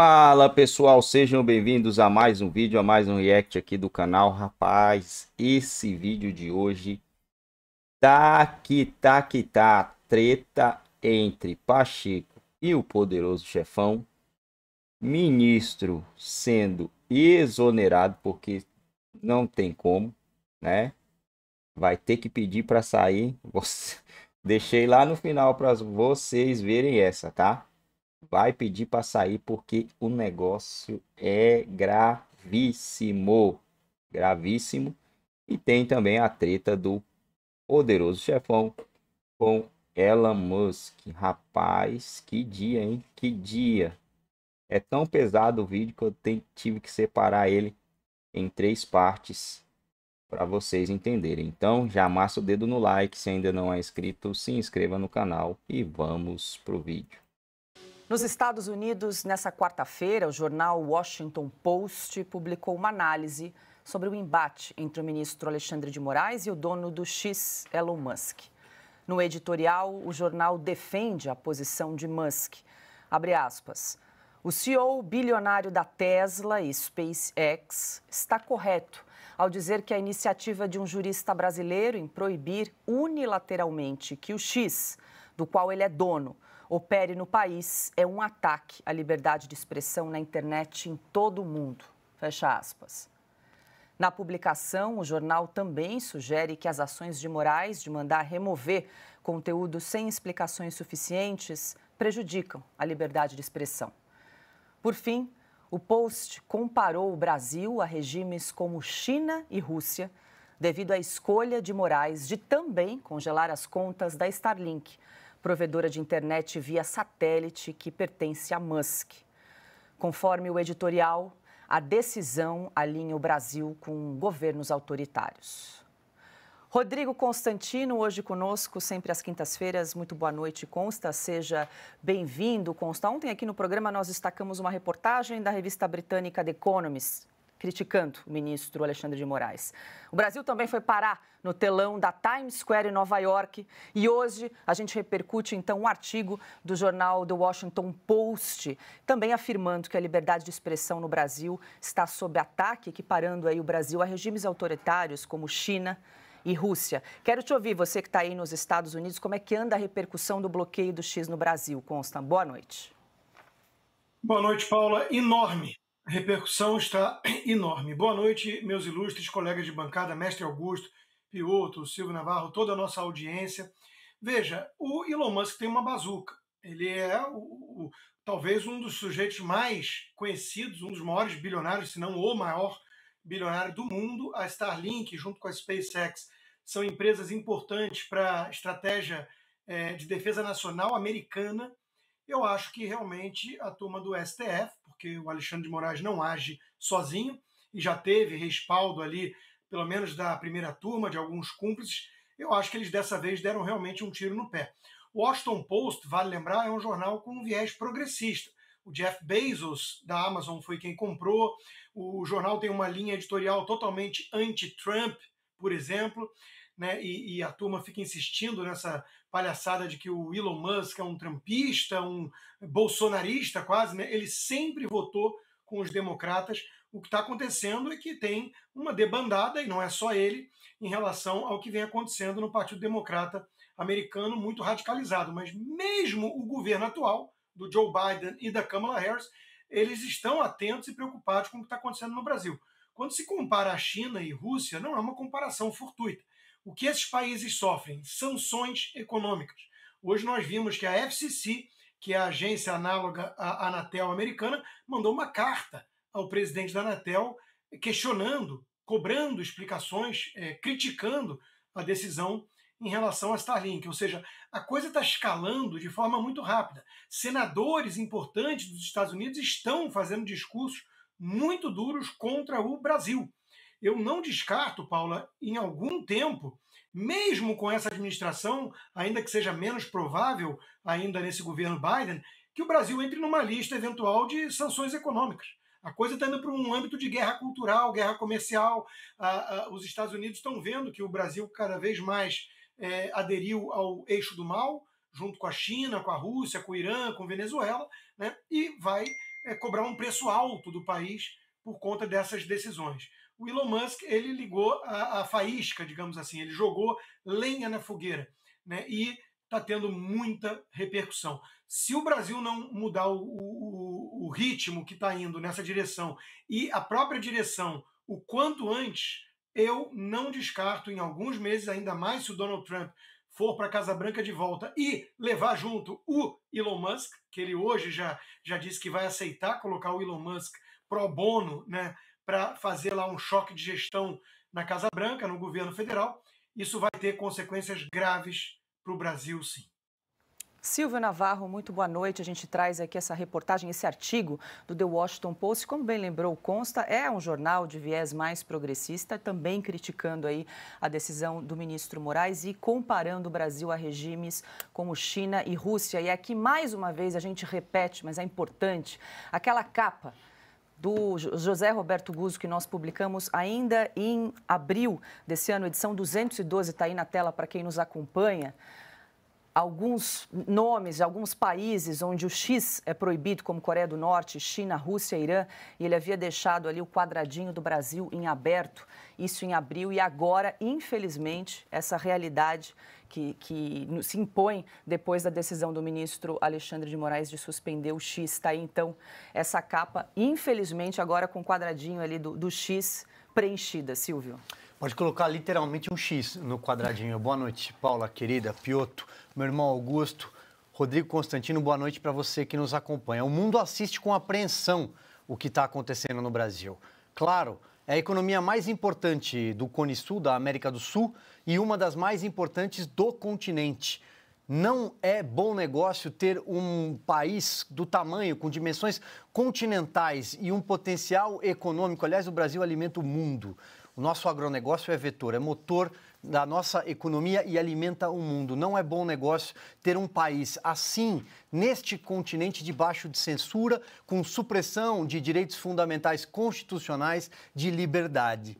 Fala pessoal, sejam bem-vindos a mais um vídeo, a mais um react aqui do canal. Rapaz, esse vídeo de hoje tá que tá que tá treta entre Pacheco e o poderoso chefão. Ministro sendo exonerado porque não tem como, né? Vai ter que pedir para sair. Deixei lá no final para vocês verem essa, tá? vai pedir para sair porque o negócio é gravíssimo. Gravíssimo. E tem também a treta do poderoso chefão com Elon Musk. Rapaz, que dia, hein? Que dia. É tão pesado o vídeo que eu tenho, tive que separar ele em três partes para vocês entenderem. Então, já amassa o dedo no like, se ainda não é inscrito, se inscreva no canal e vamos pro vídeo. Nos Estados Unidos, nessa quarta-feira, o jornal Washington Post publicou uma análise sobre o embate entre o ministro Alexandre de Moraes e o dono do X, Elon Musk. No editorial, o jornal defende a posição de Musk. Abre aspas. O CEO bilionário da Tesla e SpaceX está correto ao dizer que a iniciativa de um jurista brasileiro em proibir unilateralmente que o X, do qual ele é dono, opere no país é um ataque à liberdade de expressão na internet em todo o mundo. Fecha aspas. Na publicação, o jornal também sugere que as ações de Moraes de mandar remover conteúdo sem explicações suficientes prejudicam a liberdade de expressão. Por fim, o post comparou o Brasil a regimes como China e Rússia, devido à escolha de Moraes de também congelar as contas da Starlink, provedora de internet via satélite que pertence a Musk. Conforme o editorial, a decisão alinha o Brasil com governos autoritários. Rodrigo Constantino, hoje conosco, sempre às quintas-feiras. Muito boa noite, Consta. Seja bem-vindo, Consta. Ontem aqui no programa nós destacamos uma reportagem da revista britânica The Economist, criticando o ministro Alexandre de Moraes. O Brasil também foi parar no telão da Times Square em Nova York e hoje a gente repercute então um artigo do jornal The Washington Post, também afirmando que a liberdade de expressão no Brasil está sob ataque, equiparando aí o Brasil a regimes autoritários como China, e Rússia. Quero te ouvir, você que está aí nos Estados Unidos, como é que anda a repercussão do bloqueio do X no Brasil, Constan? Boa noite. Boa noite, Paula. Enorme. A repercussão está enorme. Boa noite, meus ilustres colegas de bancada, mestre Augusto, Pioto, Silvio Navarro, toda a nossa audiência. Veja, o Elon Musk tem uma bazuca. Ele é o, o, talvez um dos sujeitos mais conhecidos, um dos maiores bilionários, se não o maior bilionário do mundo. A Starlink, junto com a SpaceX, são empresas importantes para a estratégia é, de defesa nacional americana eu acho que realmente a turma do STF, porque o Alexandre de Moraes não age sozinho e já teve respaldo ali, pelo menos da primeira turma, de alguns cúmplices, eu acho que eles dessa vez deram realmente um tiro no pé. O Washington Post, vale lembrar, é um jornal com um viés progressista. O Jeff Bezos, da Amazon, foi quem comprou. O jornal tem uma linha editorial totalmente anti-Trump, por exemplo, né? E, e, a turma fica insistindo nessa palhaçada de que o Elon Musk é um trampista, um bolsonarista quase, né? Ele sempre votou com os democratas. O que está acontecendo é que tem uma debandada, e não é só ele, em relação ao que vem acontecendo no Partido Democrata americano, muito radicalizado. Mas mesmo o governo atual, do Joe Biden e da Kamala Harris, eles estão atentos e preocupados com o que está acontecendo no Brasil. Quando se compara a China e Rússia, não é uma comparação fortuita o que esses países sofrem? Sanções econômicas. Hoje nós vimos que a FCC, que é a agência análoga à Anatel americana, mandou uma carta ao presidente da Anatel questionando, cobrando explicações, é, criticando a decisão em relação a Starlink. Ou seja, a coisa está escalando de forma muito rápida. Senadores importantes dos Estados Unidos estão fazendo discursos muito duros contra o Brasil. Eu não descarto, Paula, em algum tempo, mesmo com essa administração, ainda que seja menos provável ainda nesse governo Biden, que o Brasil entre numa lista eventual de sanções econômicas. A coisa está indo para um âmbito de guerra cultural, guerra comercial. Ah, ah, os Estados Unidos estão vendo que o Brasil cada vez mais é, aderiu ao eixo do mal, junto com a China, com a Rússia, com o Irã, com Venezuela, né? e vai é, cobrar um preço alto do país por conta dessas decisões o Elon Musk ele ligou a, a faísca, digamos assim, ele jogou lenha na fogueira, né? E está tendo muita repercussão. Se o Brasil não mudar o, o, o ritmo que está indo nessa direção e a própria direção o quanto antes, eu não descarto em alguns meses, ainda mais se o Donald Trump for para a Casa Branca de volta e levar junto o Elon Musk, que ele hoje já, já disse que vai aceitar colocar o Elon Musk pro bono né, para fazer lá um choque de gestão na Casa Branca, no governo federal. Isso vai ter consequências graves para o Brasil, sim. Silvio Navarro, muito boa noite. A gente traz aqui essa reportagem, esse artigo do The Washington Post. Como bem lembrou, consta, é um jornal de viés mais progressista, também criticando aí a decisão do ministro Moraes e comparando o Brasil a regimes como China e Rússia. E aqui, mais uma vez, a gente repete, mas é importante, aquela capa do José Roberto Guzzo, que nós publicamos ainda em abril desse ano, edição 212, está aí na tela para quem nos acompanha alguns nomes, alguns países onde o X é proibido, como Coreia do Norte, China, Rússia, Irã, e ele havia deixado ali o quadradinho do Brasil em aberto, isso em abril, e agora, infelizmente, essa realidade que, que se impõe depois da decisão do ministro Alexandre de Moraes de suspender o X. Está aí, então, essa capa, infelizmente, agora com o quadradinho ali do, do X preenchida, Silvio. Pode colocar literalmente um X no quadradinho. Boa noite, Paula, querida, Pioto meu irmão Augusto, Rodrigo Constantino, boa noite para você que nos acompanha. O mundo assiste com apreensão o que está acontecendo no Brasil. Claro, é a economia mais importante do Cone Sul, da América do Sul, e uma das mais importantes do continente não é bom negócio ter um país do tamanho, com dimensões continentais e um potencial econômico. Aliás, o Brasil alimenta o mundo. O nosso agronegócio é vetor, é motor da nossa economia e alimenta o mundo. Não é bom negócio ter um país assim, neste continente, debaixo de censura, com supressão de direitos fundamentais constitucionais de liberdade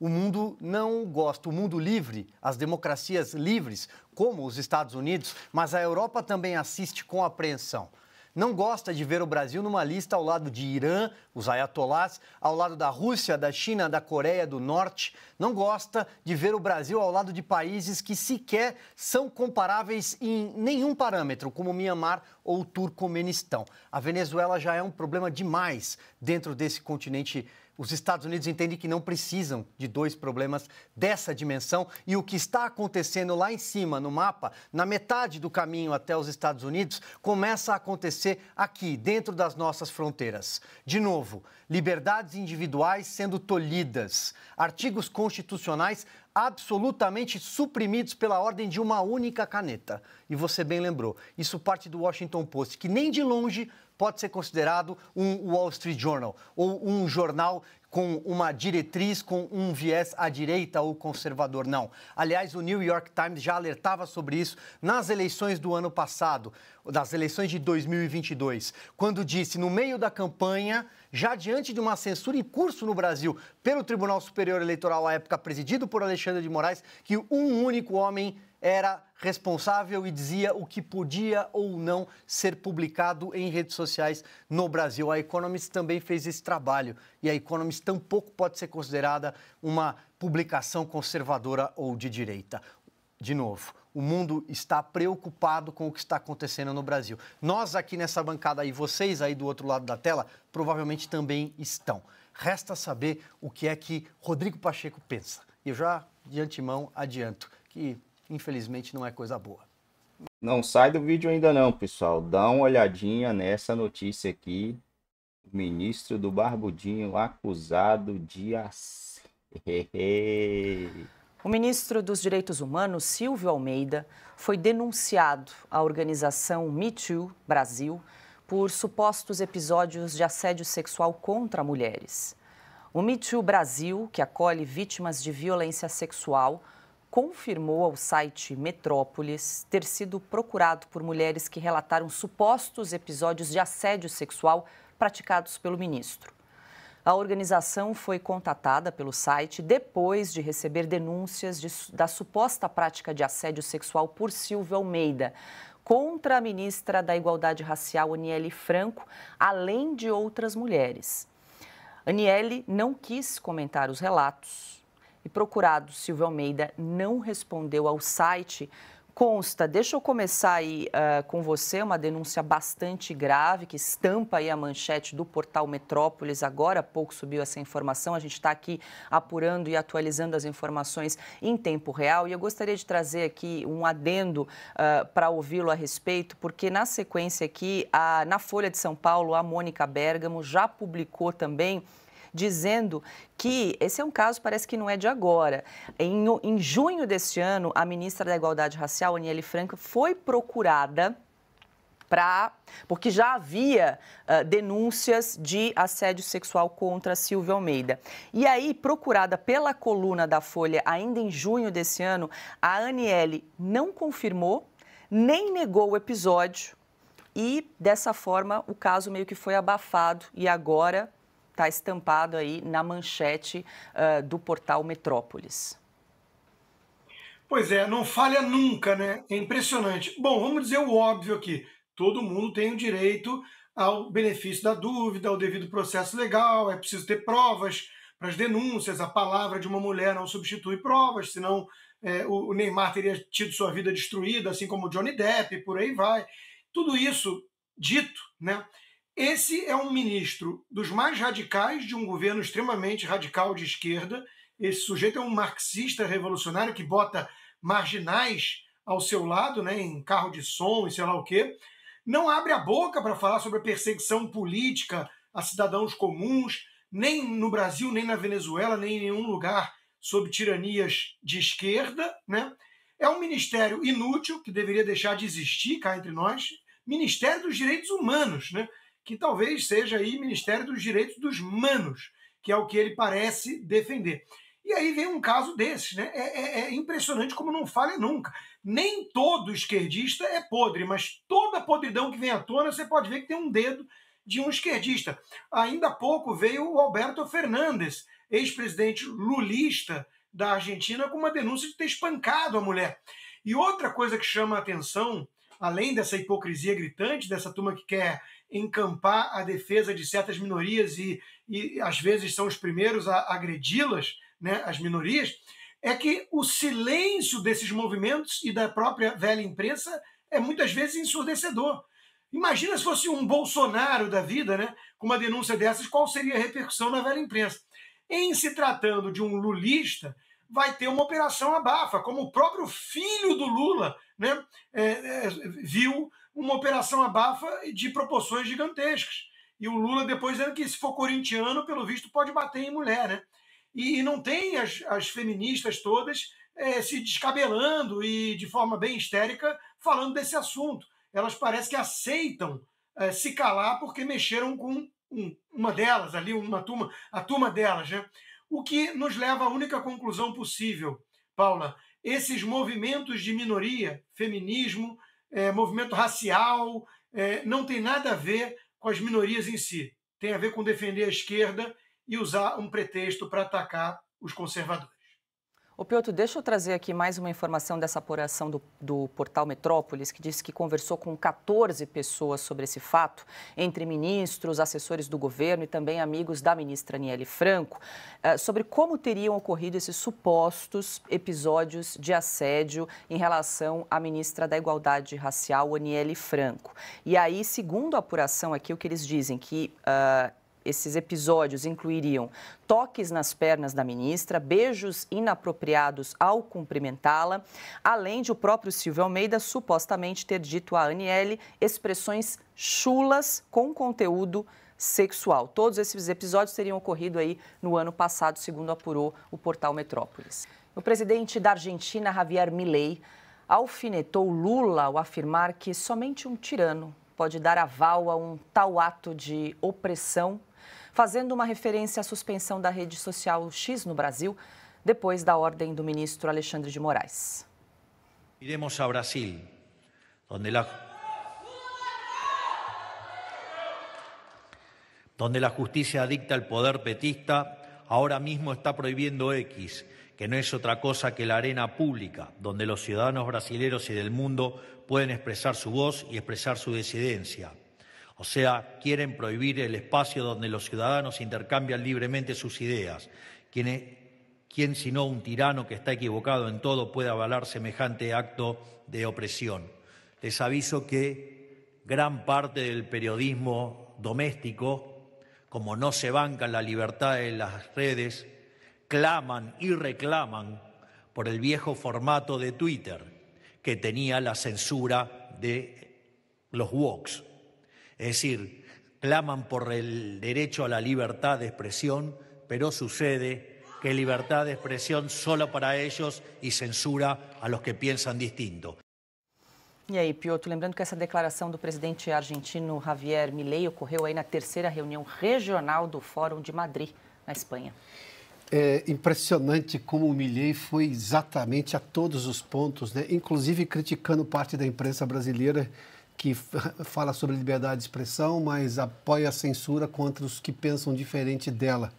o mundo não gosta. O mundo livre, as democracias livres, como os Estados Unidos, mas a Europa também assiste com apreensão. Não gosta de ver o Brasil numa lista ao lado de Irã, os ayatolás, ao lado da Rússia, da China, da Coreia do Norte. Não gosta de ver o Brasil ao lado de países que sequer são comparáveis em nenhum parâmetro, como Mianmar ou Turcomenistão. A Venezuela já é um problema demais dentro desse continente os Estados Unidos entendem que não precisam de dois problemas dessa dimensão e o que está acontecendo lá em cima no mapa, na metade do caminho até os Estados Unidos, começa a acontecer aqui, dentro das nossas fronteiras. De novo, liberdades individuais sendo tolhidas, artigos constitucionais absolutamente suprimidos pela ordem de uma única caneta. E você bem lembrou, isso parte do Washington Post, que nem de longe pode ser considerado um Wall Street Journal ou um jornal com uma diretriz, com um viés à direita ou conservador, não. Aliás, o New York Times já alertava sobre isso nas eleições do ano passado, das eleições de 2022, quando disse, no meio da campanha, já diante de uma censura em curso no Brasil pelo Tribunal Superior Eleitoral, à época presidido por Alexandre de Moraes, que um único homem era responsável e dizia o que podia ou não ser publicado em redes sociais no Brasil. A Economist também fez esse trabalho e a Economist tampouco pode ser considerada uma publicação conservadora ou de direita. De novo, o mundo está preocupado com o que está acontecendo no Brasil. Nós aqui nessa bancada e vocês aí do outro lado da tela provavelmente também estão. Resta saber o que é que Rodrigo Pacheco pensa. Eu já de antemão adianto que infelizmente não é coisa boa. Não sai do vídeo ainda não, pessoal. Dá uma olhadinha nessa notícia aqui. O ministro do Barbudinho acusado de ass... O ministro dos Direitos Humanos, Silvio Almeida, foi denunciado à organização Me Too Brasil por supostos episódios de assédio sexual contra mulheres. O Me Too Brasil, que acolhe vítimas de violência sexual, confirmou ao site Metrópolis ter sido procurado por mulheres que relataram supostos episódios de assédio sexual praticados pelo ministro. A organização foi contatada pelo site depois de receber denúncias de, da suposta prática de assédio sexual por Silvio Almeida contra a ministra da Igualdade Racial, Aniele Franco, além de outras mulheres. Aniele não quis comentar os relatos, e procurado Silvio Almeida não respondeu ao site consta, deixa eu começar aí uh, com você, uma denúncia bastante grave que estampa aí a manchete do portal Metrópolis. Agora há pouco subiu essa informação, a gente está aqui apurando e atualizando as informações em tempo real. E eu gostaria de trazer aqui um adendo uh, eh, para ouvi-lo a respeito, porque na sequência aqui, a, na Folha de São Paulo, a Mônica Bergamo já publicou também dizendo que esse é um caso, parece que não é de agora. Em, em junho deste ano, a ministra da Igualdade Racial, Aniele Franco, foi procurada para. Porque já havia uh, denúncias de assédio sexual contra Silvia Almeida. E aí, procurada pela coluna da Folha ainda em junho desse ano, a Aniele não confirmou nem negou o episódio. E dessa forma o caso meio que foi abafado e agora está estampado aí na manchete uh, do portal Metrópolis. Pois é, não falha nunca, né? É impressionante. Bom, vamos dizer o óbvio aqui. Todo mundo tem o direito ao benefício da dúvida, ao devido processo legal, é preciso ter provas para as denúncias, a palavra de uma mulher não substitui provas, senão é, o Neymar teria tido sua vida destruída, assim como o Johnny Depp, por aí vai. Tudo isso dito, né? Esse é um ministro dos mais radicais de um governo extremamente radical de esquerda. Esse sujeito é um marxista revolucionário que bota marginais ao seu lado, né, em carro de som e sei lá o quê. Não abre a boca para falar sobre a perseguição política a cidadãos comuns, nem no Brasil, nem na Venezuela, nem em nenhum lugar sob tiranias de esquerda, né? É um ministério inútil que deveria deixar de existir cá entre nós, Ministério dos Direitos Humanos, né? que talvez seja aí Ministério dos Direitos dos Manos, que é o que ele parece defender. E aí vem um caso desses, né? É, é, é impressionante como não falha nunca. Nem todo esquerdista é podre, mas toda podridão que vem à tona você pode ver que tem um dedo de um esquerdista. Ainda há pouco veio o Alberto Fernandes, ex-presidente lulista da Argentina, com uma denúncia de ter espancado a mulher. E outra coisa que chama a atenção além dessa hipocrisia gritante dessa turma que quer encampar a defesa de certas minorias e, e às vezes são os primeiros a agredi-las, né, as minorias, é que o silêncio desses movimentos e da própria velha imprensa é muitas vezes ensurdecedor. Imagina se fosse um Bolsonaro da vida, né, com uma denúncia dessas, qual seria a repercussão na velha imprensa? Em se tratando de um lulista, vai ter uma operação abafa, como o próprio filho do Lula né, é, é, viu uma operação abafa de proporções gigantescas. E o Lula depois dizendo que se for corintiano, pelo visto, pode bater em mulher, né? E, e não tem as, as feministas todas é, se descabelando e de forma bem histérica falando desse assunto. Elas parecem que aceitam é, se calar porque mexeram com um, uma delas ali, uma turma, a turma delas, né? O que nos leva à única conclusão possível, Paula. Esses movimentos de minoria, feminismo, é, movimento racial, é, não tem nada a ver com as minorias em si. Tem a ver com defender a esquerda e usar um pretexto para atacar os conservadores. O Piotr, deixa eu trazer aqui mais uma informação dessa apuração do, do portal Metrópolis, que disse que conversou com 14 pessoas sobre esse fato, entre ministros, assessores do governo e também amigos da ministra Aniele Franco, eh, sobre como teriam ocorrido esses supostos episódios de assédio em relação à ministra da Igualdade Racial, Aniele Franco. E aí, segundo a apuração aqui, o que eles dizem que uh, esses episódios incluiriam toques nas pernas da ministra, beijos inapropriados ao cumprimentá-la, além de o próprio Silvio Almeida supostamente ter dito à Aniele expressões chulas com conteúdo sexual. Todos esses episódios teriam ocorrido aí no ano passado, segundo apurou o portal Metrópolis. O presidente da Argentina, Javier Milei, alfinetou Lula ao afirmar que somente um tirano pode dar aval a um tal ato de opressão fazendo uma referência à suspensão da rede social X no Brasil, depois da ordem do ministro Alexandre de Moraes. Iremos ao Brasil, onde a donde la justicia adicta al poder petista, ahora mismo está prohibiendo X, que no es otra cosa que la arena pública, donde los ciudadanos brasileños y del mundo pueden expresar su voz y expresar su disidencia. O sea, quieren prohibir el espacio donde los ciudadanos intercambian libremente sus ideas. ¿Quién, si sino un tirano que está equivocado en todo puede avalar semejante acto de opresión? Les aviso que gran parte del periodismo doméstico, como no se banca la libertad de las redes, claman y reclaman por el viejo formato de Twitter que tenía la censura de los woks. Es decir, claman por el derecho a la libertad de expresión, pero sucede que libertad de expresión solo para ellos y censura a los que piensan distinto. E aí, Piotr, lembrando que essa declaração do presidente argentino Javier Milei ocorreu aí na terceira reunião regional do Fórum de Madrid, na Espanha. É impressionante como o Milei foi exatamente a todos os pontos, né? inclusive criticando parte da imprensa brasileira que fala sobre liberdade de expressão, mas apoia a censura contra os que pensam diferente dela.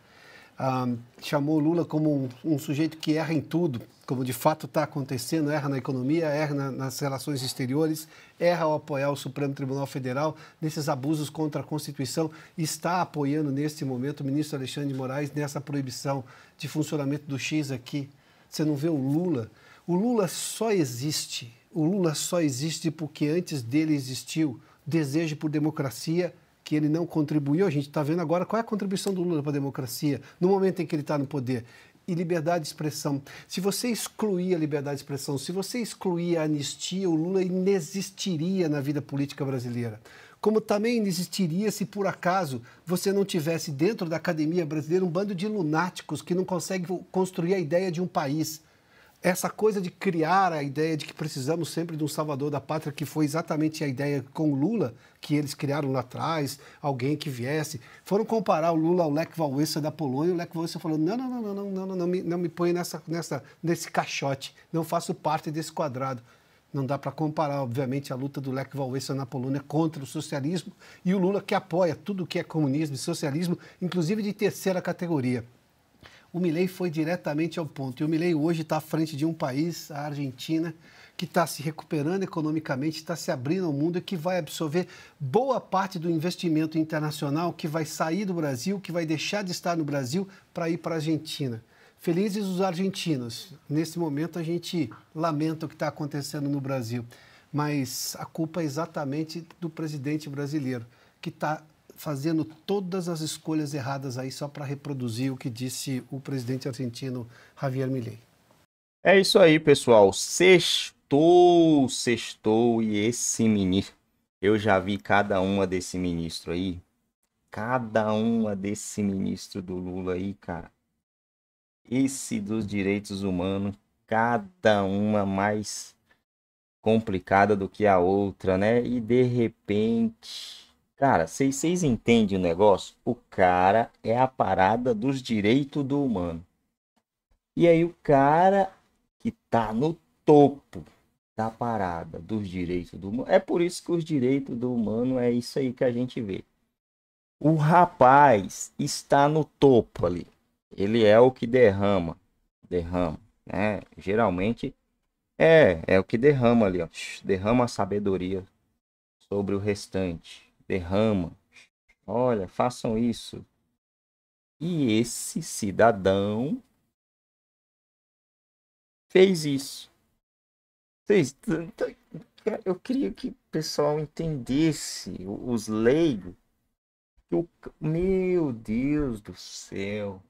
Ah, chamou Lula como um, um, sujeito que erra em tudo, como de fato está acontecendo, erra na economia, erra na, nas relações exteriores, erra ao apoiar o Supremo Tribunal Federal nesses abusos contra a Constituição, está apoiando neste momento o ministro Alexandre de Moraes nessa proibição de funcionamento do X aqui. Você não vê o Lula? O Lula só existe o Lula só existe porque antes dele existiu desejo por democracia que ele não contribuiu. A gente está vendo agora qual é a contribuição do Lula para a democracia no momento em que ele está no poder. E liberdade de expressão. Se você excluir a liberdade de expressão, se você excluir a anistia, o Lula inexistiria na vida política brasileira como também inexistiria se por acaso você não tivesse dentro da academia brasileira um bando de lunáticos que não consegue construir a ideia de um país essa coisa de criar a ideia de que precisamos sempre de um salvador da pátria, que foi exatamente a ideia com o Lula, que eles criaram lá atrás, alguém que viesse. Foram comparar o Lula ao Lech Wałęsa da Polônia, e o Lech Wałęsa falou, não, não, não, não, não, não, não, não me, não me põe nessa, nessa, nesse caixote, não faço parte desse quadrado. Não dá para comparar, obviamente, a luta do Lech Wałęsa na Polônia contra o socialismo e o Lula que apoia tudo que é comunismo e socialismo, inclusive de terceira categoria o Milley foi diretamente ao ponto. E o Milley hoje está à frente de um país, a Argentina, que está se recuperando economicamente, está se abrindo ao mundo e que vai absorver boa parte do investimento internacional que vai sair do Brasil, que vai deixar de estar no Brasil para ir para a Argentina. Felizes os argentinos. Nesse momento a gente lamenta o que está acontecendo no Brasil, mas a culpa é exatamente do presidente brasileiro, que está fazendo todas as escolhas erradas aí só para reproduzir o que disse o presidente argentino Javier Milei. É isso aí, pessoal. Sextou, sextou e esse ministro. Eu já vi cada uma desse ministro aí. Cada uma desse ministro do Lula aí, cara. Esse dos direitos humanos, cada uma mais complicada do que a outra, né? E de repente Cara, vocês entendem o negócio? O cara é a parada dos direitos do humano. E aí o cara que tá no topo da parada dos direitos do humano. É por isso que os direitos do humano é isso aí que a gente vê. O rapaz está no topo ali. Ele é o que derrama, derrama, né? Geralmente é, é o que derrama ali, ó. Derrama a sabedoria sobre o restante derrama. Olha, façam isso. E esse cidadão fez isso. Fez. Eu queria que o pessoal entendesse, os leigos. o Meu Deus do céu.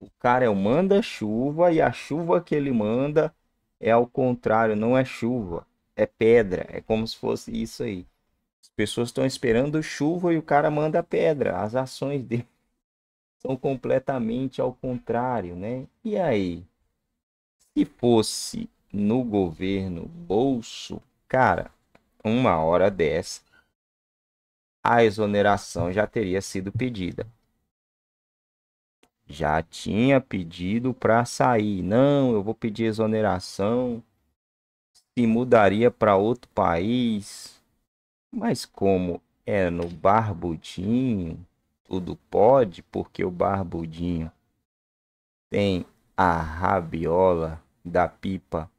O cara é o manda-chuva e a chuva que ele manda é ao contrário, não é chuva, é pedra. É como se fosse isso aí pessoas estão esperando chuva e o cara manda pedra. As ações dele são completamente ao contrário, né? E aí? Se fosse no governo bolso, cara, uma hora dessa, a exoneração já teria sido pedida. Já tinha pedido para sair. Não, eu vou pedir exoneração. Se mudaria para outro país mas como é no barbudinho, tudo pode, porque o barbudinho tem a rabiola da pipa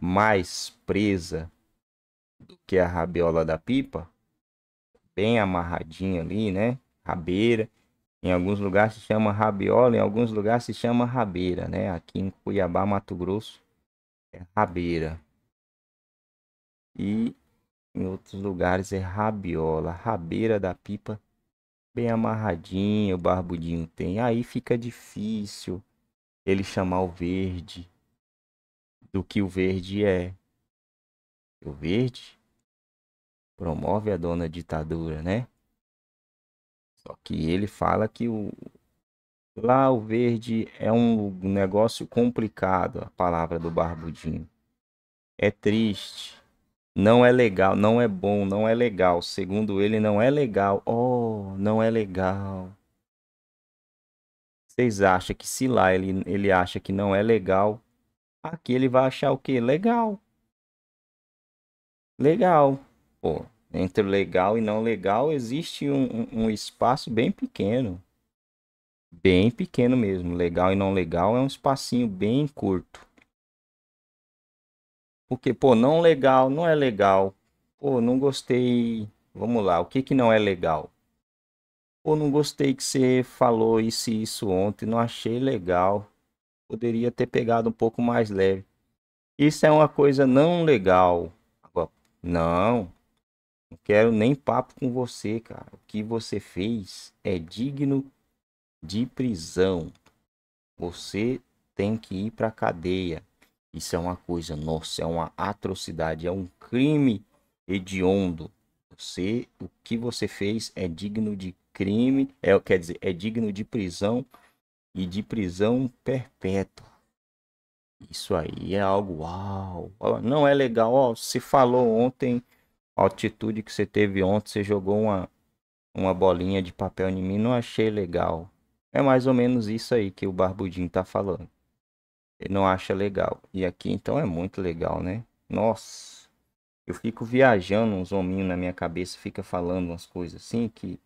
mais presa do que a rabiola da pipa, bem amarradinha ali, né? Rabeira. Em alguns lugares se chama rabiola, em alguns lugares se chama rabeira, né? Aqui em Cuiabá, Mato Grosso, é rabeira. E em outros lugares é rabiola, rabeira da pipa, bem amarradinho, o barbudinho tem. Aí fica difícil ele chamar o verde do que o verde é. O verde promove a dona ditadura, né? Só que ele fala que o lá o verde é um negócio complicado, a palavra do barbudinho. É triste. Não é legal, não é bom, não é legal. Segundo ele, não é legal. Oh, não é legal. Vocês acham que se lá ele, ele acha que não é legal, aqui ele vai achar o quê? Legal. Legal. Pô, entre legal e não legal existe um, um, um espaço bem pequeno. Bem pequeno mesmo. Legal e não legal é um espacinho bem curto. Porque, pô, não legal, não é legal. Pô, não gostei. Vamos lá, o que que não é legal? Pô, não gostei que você falou isso isso ontem, não achei legal. Poderia ter pegado um pouco mais leve. Isso é uma coisa não legal. não, não quero nem papo com você, cara. O que você fez é digno de prisão. Você tem que ir para cadeia. Isso é uma coisa, nossa, é uma atrocidade, é um crime hediondo. Você, o que você fez é digno de crime, é, quer dizer, é digno de prisão e de prisão perpétua. Isso aí é algo uau. Não é legal, ó, se falou ontem, a atitude que você teve ontem, você jogou uma uma bolinha de papel em mim, não achei legal. É mais ou menos isso aí que o Barbudinho tá falando. Ele não acha legal. E aqui então é muito legal, né? Nossa. Eu fico viajando uns hominhos na minha cabeça, fica falando umas coisas assim que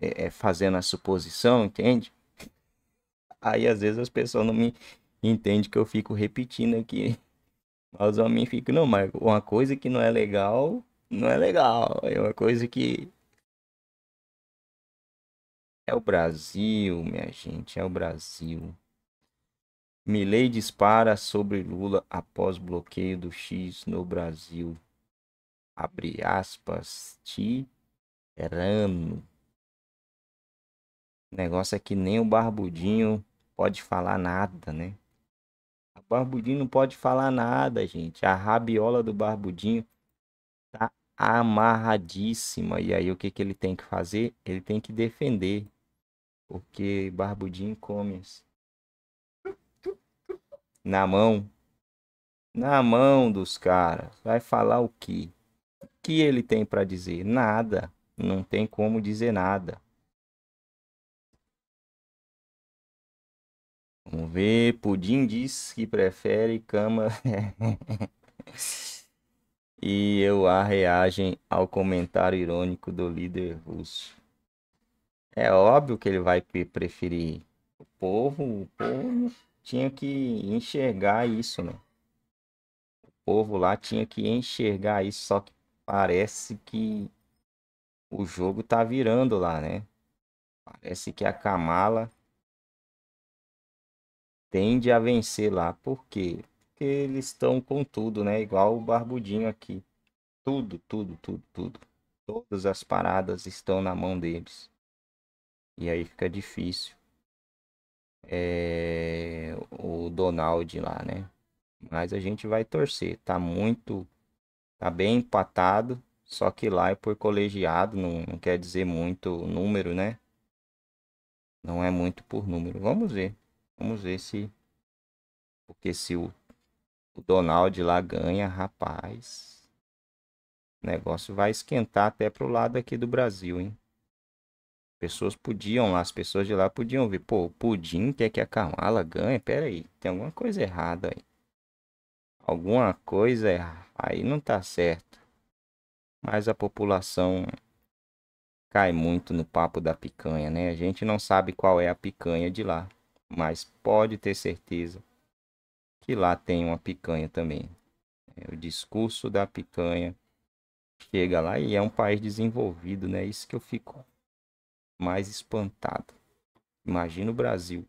é, é fazendo a suposição, entende? Aí às vezes as pessoas não me entendem que eu fico repetindo aqui. os homens ficam, não, mas uma coisa que não é legal, não é legal. É uma coisa que é o Brasil, minha gente, é o Brasil. Milei dispara sobre Lula após bloqueio do X no Brasil. Abre aspas, tirano. O negócio é que nem o Barbudinho pode falar nada, né? O Barbudinho não pode falar nada, gente. A rabiola do Barbudinho tá amarradíssima. E aí o que, que ele tem que fazer? Ele tem que defender. Porque Barbudinho come. -se. Assim na mão. Na mão dos caras. Vai falar o que? O que ele tem para dizer? Nada. Não tem como dizer nada. Vamos ver. Pudim diz que prefere cama. e eu a reagem ao comentário irônico do líder russo. É óbvio que ele vai preferir o povo, o povo tinha que enxergar isso, né? O povo lá tinha que enxergar isso, só que parece que o jogo tá virando lá, né? Parece que a Kamala tende a vencer lá. Por quê? Porque eles estão com tudo, né? Igual o Barbudinho aqui. Tudo, tudo, tudo, tudo. Todas as paradas estão na mão deles. E aí fica difícil é, o Donald lá, né? Mas a gente vai torcer. Tá muito. Tá bem empatado. Só que lá é por colegiado, não, não quer dizer muito número, né? Não é muito por número. Vamos ver. Vamos ver se. Porque se o, o Donald lá ganha, rapaz. O negócio vai esquentar até pro lado aqui do Brasil, hein? pessoas podiam lá, as pessoas de lá podiam ver, pô, o Pudim quer que a Kamala ganhe, aí tem alguma coisa errada aí. Alguma coisa errada. aí não tá certo. Mas a população cai muito no papo da picanha, né? A gente não sabe qual é a picanha de lá, mas pode ter certeza que lá tem uma picanha também. É, o discurso da picanha chega lá e é um país desenvolvido, né? Isso que eu fico mais espantado. Imagina o Brasil